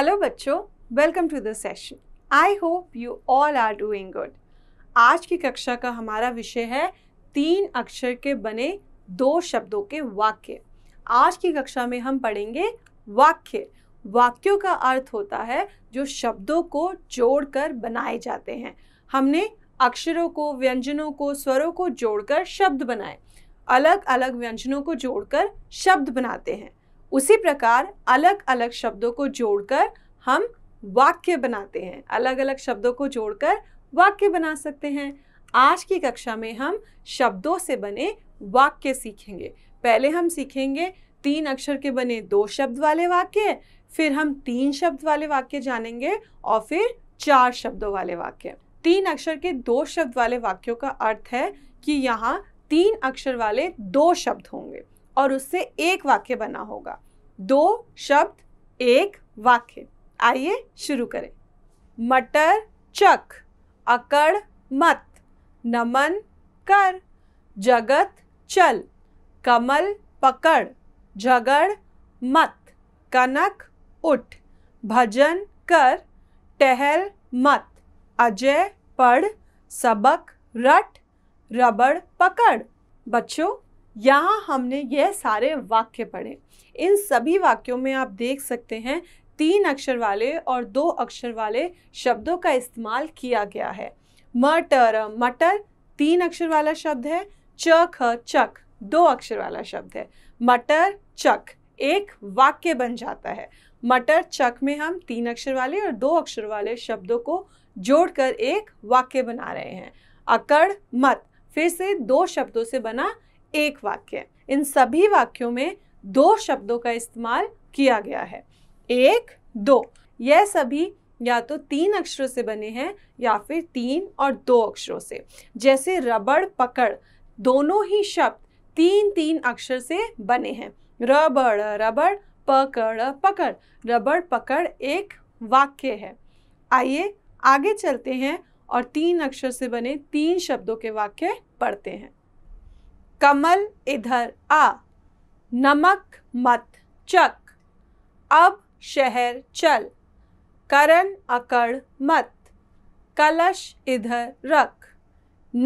hello बच्चों welcome to the session I hope you all are doing good आज की कक्षा का हमारा विषय है तीन अक्षर के बने दो शब्दों के वाक्य आज की कक्षा में हम पढ़ेंगे वाक्य वाक्यों का अर्थ होता है जो शब्दों को जोड़कर बनाए जाते हैं हमने अक्षरों को व्यंजनों को स्वरों को जोड़कर शब्द बनाए अलग अलग व्यंजनों को जोड़कर शब्द बनाते हैं उसी प्रकार अलग अलग शब्दों को जोड़कर हम वाक्य बनाते हैं अलग अलग शब्दों को जोड़कर वाक्य बना सकते हैं आज की कक्षा में हम शब्दों से बने वाक्य सीखेंगे पहले हम सीखेंगे तीन अक्षर के बने दो शब्द वाले वाक्य फिर हम तीन शब्द वाले वाक्य जानेंगे और फिर चार शब्दों वाले वाक्य तीन अक्षर के दो शब्द वाले वाक्यों का अर्थ है कि यहाँ तीन अक्षर वाले दो शब्द होंगे और उससे एक वाक्य बना होगा दो शब्द एक वाक्य आइए शुरू करें मटर चक अकड़ मत नमन कर जगत चल कमल पकड़ झगड़ मत कनक उठ भजन कर टहल मत अजय पढ़ सबक रट रबड़ पकड़ बच्चों यहाँ हमने यह सारे वाक्य पढ़े इन सभी वाक्यों में आप देख सकते हैं तीन अक्षर वाले और दो अक्षर वाले शब्दों का इस्तेमाल किया गया है मटर मटर तीन अक्षर वाला शब्द है चख चक दो अक्षर वाला शब्द है मटर चक एक वाक्य बन जाता है मटर चक में हम तीन अक्षर वाले और दो अक्षर वाले शब्दों को जोड़कर एक वाक्य बना रहे हैं अकड़ मत फिर से दो शब्दों से बना एक वाक्य इन सभी वाक्यों में दो शब्दों का इस्तेमाल किया गया है एक दो यह सभी या तो तीन अक्षरों से बने हैं या फिर तीन और दो अक्षरों से जैसे रबड़ पकड़ दोनों ही शब्द तीन तीन अक्षर से बने हैं रबड़ रबड़ पकड़ पकड़ रबड़ पकड़ एक वाक्य है आइए आगे चलते हैं और तीन अक्षर से बने तीन शब्दों के वाक्य पढ़ते हैं कमल इधर आ नमक मत चक अब शहर चल करण अकड़ मत कलश इधर रख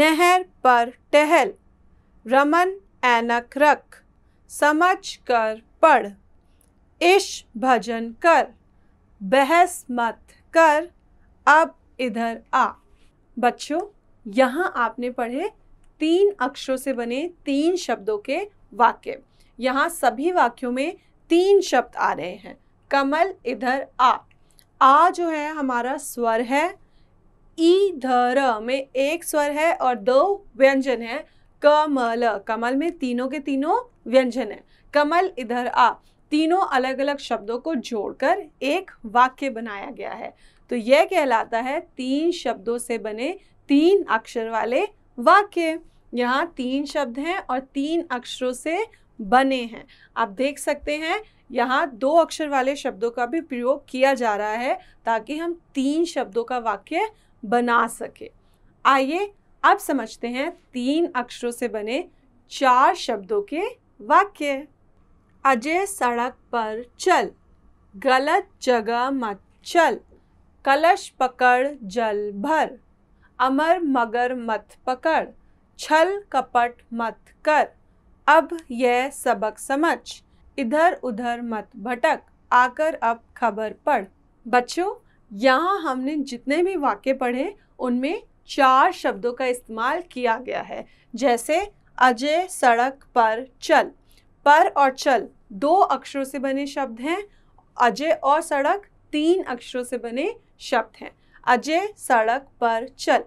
नहर पर टहल रमन ऐनक रख समझ कर पढ़ इश भजन कर बहस मत कर अब इधर आ बच्चों यहाँ आपने पढ़े तीन अक्षरों से बने तीन शब्दों के वाक्य यहाँ सभी वाक्यों में तीन शब्द आ रहे हैं कमल इधर आ आ जो है हमारा स्वर है ई धर में एक स्वर है और दो व्यंजन है कमल कमल में तीनों के तीनों व्यंजन है कमल इधर आ तीनों अलग अलग शब्दों को जोड़कर एक वाक्य बनाया गया है तो यह कहलाता है तीन शब्दों से बने तीन अक्षर वाले वाक्य यहाँ तीन शब्द हैं और तीन अक्षरों से बने हैं आप देख सकते हैं यहाँ दो अक्षर वाले शब्दों का भी प्रयोग किया जा रहा है ताकि हम तीन शब्दों का वाक्य बना सके आइए अब समझते हैं तीन अक्षरों से बने चार शब्दों के वाक्य अजय सड़क पर चल गलत जगह मत चल कलश पकड़ जल भर अमर मगर मत पकड़ छल कपट मत कर अब यह सबक समझ इधर उधर मत भटक आकर अब खबर पढ़ बच्चों यहाँ हमने जितने भी वाक्य पढ़े उनमें चार शब्दों का इस्तेमाल किया गया है जैसे अजय सड़क पर चल पर और चल दो अक्षरों से बने शब्द हैं अजय और सड़क तीन अक्षरों से बने शब्द हैं अजय सड़क पर चल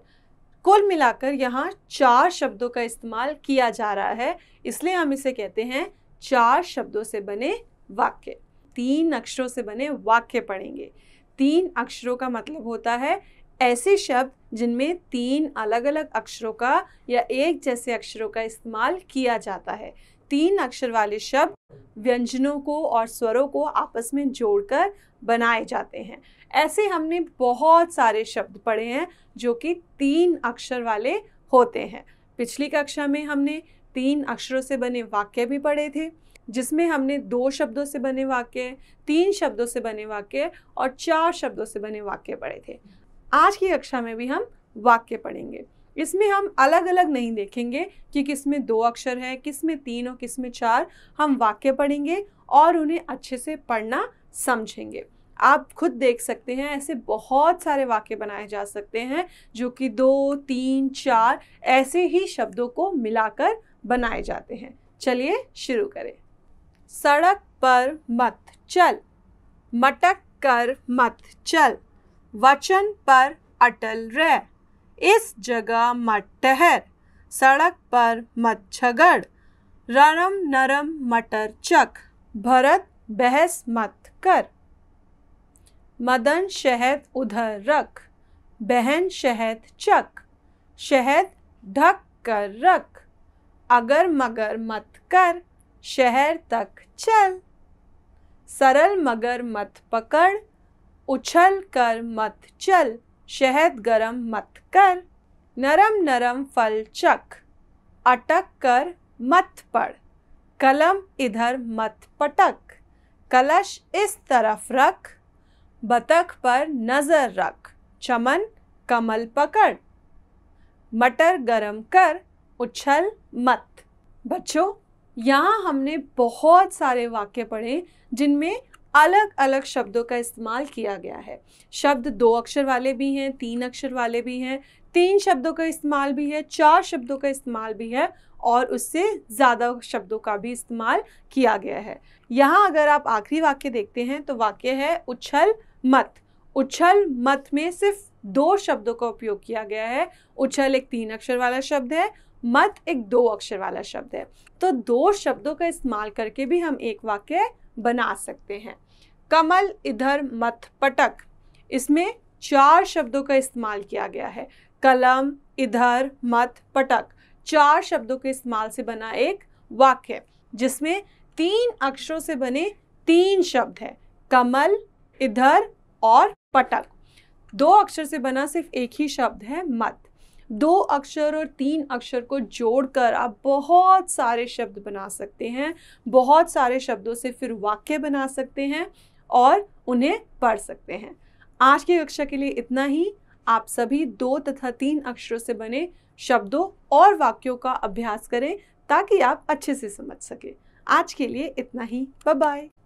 कुल मिलाकर यहाँ चार शब्दों का इस्तेमाल किया जा रहा है इसलिए हम इसे कहते हैं चार शब्दों से बने वाक्य तीन अक्षरों से बने वाक्य पढ़ेंगे तीन अक्षरों का मतलब होता है ऐसे शब्द जिनमें तीन अलग अलग अक्षरों का या एक जैसे अक्षरों का इस्तेमाल किया जाता है तीन अक्षर वाले शब्द व्यंजनों को और स्वरों को आपस में जोड़कर बनाए जाते हैं ऐसे हमने बहुत सारे शब्द पढ़े हैं जो कि तीन अक्षर वाले होते हैं पिछली कक्षा में हमने तीन अक्षरों से बने वाक्य भी पढ़े थे जिसमें हमने दो शब्दों से बने वाक्य तीन शब्दों से बने वाक्य और चार शब्दों से बने वाक्य पढ़े थे आज की कक्षा में भी हम वाक्य पढ़ेंगे इसमें हम अलग अलग नहीं देखेंगे कि किस में दो अक्षर है किस में तीन और किस में चार हम वाक्य पढ़ेंगे और उन्हें अच्छे से पढ़ना समझेंगे आप खुद देख सकते हैं ऐसे बहुत सारे वाक्य बनाए जा सकते हैं जो कि दो तीन चार ऐसे ही शब्दों को मिलाकर बनाए जाते हैं चलिए शुरू करें सड़क पर मत चल मटक कर मत चल वचन पर अटल रह इस जगह मत ठहर सड़क पर मत छगड़ ररम नरम मटर चक भरत बहस मत कर मदन शहद उधर रख बहन शहद चक शहद ढक कर रख अगर मगर मत कर शहर तक चल सरल मगर मत पकड़ उछल कर मत चल शहद गरम मत कर नरम नरम फल चख अटक कर मत पढ़ कलम इधर मत पटक कलश इस तरफ रख बतख पर नज़र रख चमन कमल पकड़ मटर गरम कर उछल मत बच्चों यहाँ हमने बहुत सारे वाक्य पढ़े जिनमें अलग अलग शब्दों का इस्तेमाल किया गया है शब्द दो अक्षर वाले भी हैं तीन अक्षर वाले भी हैं तीन शब्दों का इस्तेमाल भी है चार शब्दों का इस्तेमाल भी है और उससे ज़्यादा शब्दों का भी इस्तेमाल किया गया है यहाँ अगर आप आखिरी वाक्य देखते हैं तो वाक्य है उछल मत उछल मत में सिर्फ दो शब्दों का उपयोग किया गया है उछल एक तीन अक्षर वाला शब्द है मत एक दो अक्षर वाला शब्द है तो दो शब्दों का इस्तेमाल करके भी हम एक वाक्य बना सकते हैं कमल इधर मत पटक इसमें चार शब्दों का इस्तेमाल किया गया है कलम इधर मत पटक चार शब्दों के इस्तेमाल से बना एक वाक्य जिसमें तीन अक्षरों से बने तीन शब्द हैं कमल इधर और पटक दो अक्षर से बना सिर्फ एक ही शब्द है मत दो अक्षर और तीन अक्षर को जोड़कर आप बहुत सारे शब्द बना सकते हैं बहुत सारे शब्दों से फिर वाक्य बना सकते हैं और उन्हें पढ़ सकते हैं आज की कक्षा के लिए इतना ही आप सभी दो तथा तीन अक्षरों से बने शब्दों और वाक्यों का अभ्यास करें ताकि आप अच्छे से समझ सकें आज के लिए इतना ही बाय